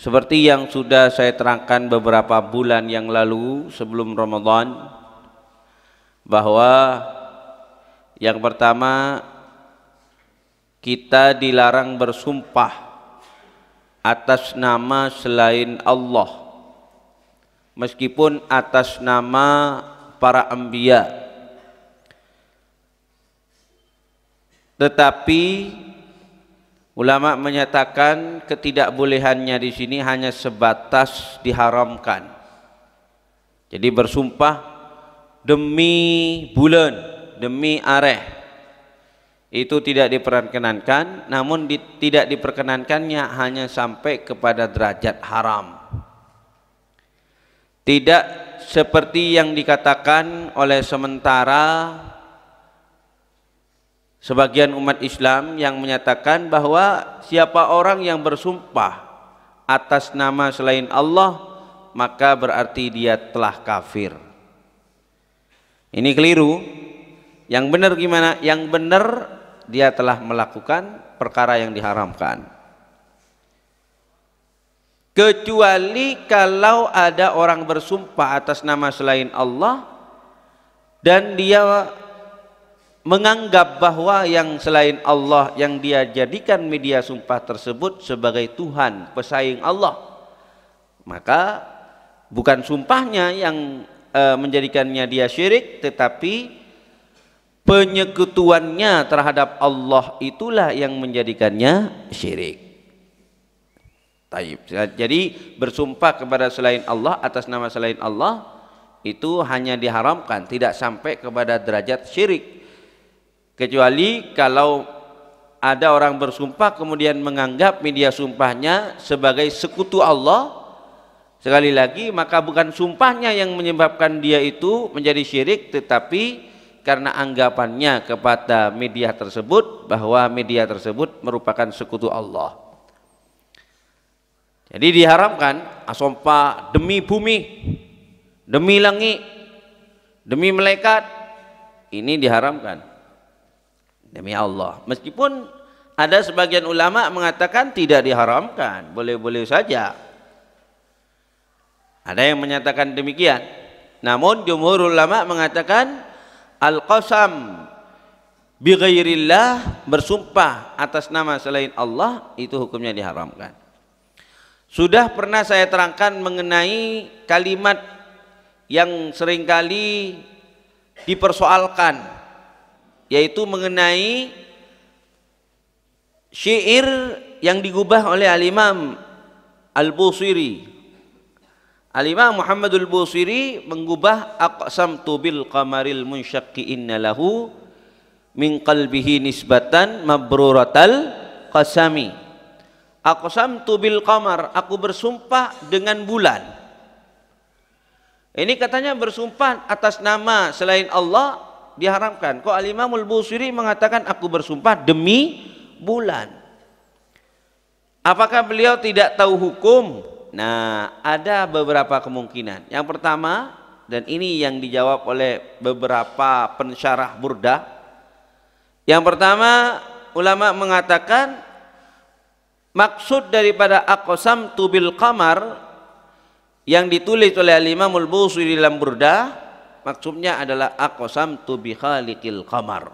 Seperti yang sudah saya terangkan beberapa bulan yang lalu sebelum Ramadan bahwa yang pertama kita dilarang bersumpah atas nama selain Allah meskipun atas nama para anbiya tetapi Ulama menyatakan ketidakbolehannya di sini hanya sebatas diharamkan. Jadi bersumpah demi bulan, demi areh itu tidak diperkenankan, namun di, tidak diperkenankannya hanya sampai kepada derajat haram. Tidak seperti yang dikatakan oleh sementara sebagian umat Islam yang menyatakan bahwa siapa orang yang bersumpah atas nama selain Allah maka berarti dia telah kafir ini keliru yang benar gimana yang benar dia telah melakukan perkara yang diharamkan kecuali kalau ada orang bersumpah atas nama selain Allah dan dia menganggap bahwa yang selain Allah yang dia jadikan media sumpah tersebut sebagai Tuhan pesaing Allah maka bukan sumpahnya yang e, menjadikannya dia syirik tetapi penyekutuannya terhadap Allah itulah yang menjadikannya syirik Taib. Jadi bersumpah kepada selain Allah atas nama selain Allah itu hanya diharamkan tidak sampai kepada derajat syirik kecuali kalau ada orang bersumpah kemudian menganggap media sumpahnya sebagai sekutu Allah sekali lagi maka bukan sumpahnya yang menyebabkan dia itu menjadi syirik tetapi karena anggapannya kepada media tersebut bahwa media tersebut merupakan sekutu Allah jadi diharamkan asompa demi bumi demi langit demi malaikat ini diharamkan demi Allah meskipun ada sebagian ulama mengatakan tidak diharamkan boleh-boleh saja ada yang menyatakan demikian namun jumhur ulama mengatakan al-qasam bi bersumpah atas nama selain Allah itu hukumnya diharamkan. Sudah pernah saya terangkan mengenai kalimat yang seringkali dipersoalkan yaitu mengenai syair yang digubah oleh al-Imam Al-Busiri. Al-Imam al Busiri menggubah aqsamtu bil qamaril munsyaqqi inna lahu min qalbihi nisbatan mabruratal qasami. Aqsamtu bil qamar, aku bersumpah dengan bulan. Ini katanya bersumpah atas nama selain Allah diharamkan. Kok Al-Imamul Busiri mengatakan aku bersumpah demi bulan. Apakah beliau tidak tahu hukum? Nah, ada beberapa kemungkinan. Yang pertama, dan ini yang dijawab oleh beberapa pensyarah burda. Yang pertama, ulama mengatakan maksud daripada aqsam tubil qamar yang ditulis oleh Imamul Busiri dalam burda maksudnya adalah akosam tu bi kamar.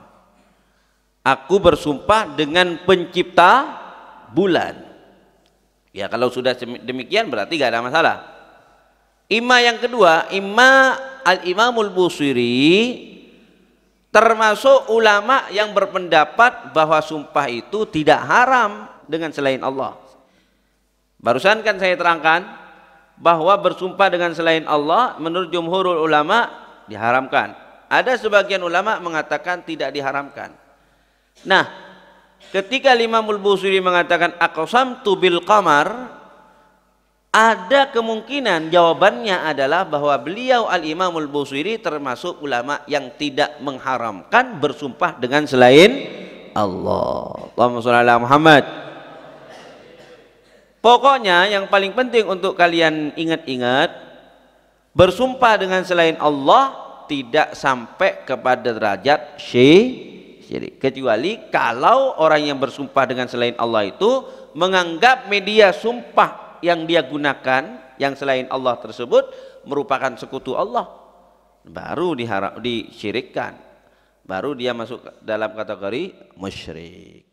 aku bersumpah dengan pencipta bulan ya kalau sudah demikian berarti tidak ada masalah ima yang kedua ima al imamul busiri termasuk ulama yang berpendapat bahwa sumpah itu tidak haram dengan selain Allah barusan kan saya terangkan bahwa bersumpah dengan selain Allah menurut jumhurul ulama diharamkan. Ada sebagian ulama mengatakan tidak diharamkan. Nah, ketika Imamul Busiri mengatakan aqsam bil qamar ada kemungkinan jawabannya adalah bahwa beliau al-Imamul Busiri termasuk ulama yang tidak mengharamkan bersumpah dengan selain Allah. Allahumma salli ala Muhammad. Pokoknya yang paling penting untuk kalian ingat-ingat bersumpah dengan selain Allah tidak sampai kepada derajat syirik kecuali kalau orang yang bersumpah dengan selain Allah itu menganggap media sumpah yang dia gunakan yang selain Allah tersebut merupakan sekutu Allah baru diharap disyirikkan baru dia masuk dalam kategori musyrik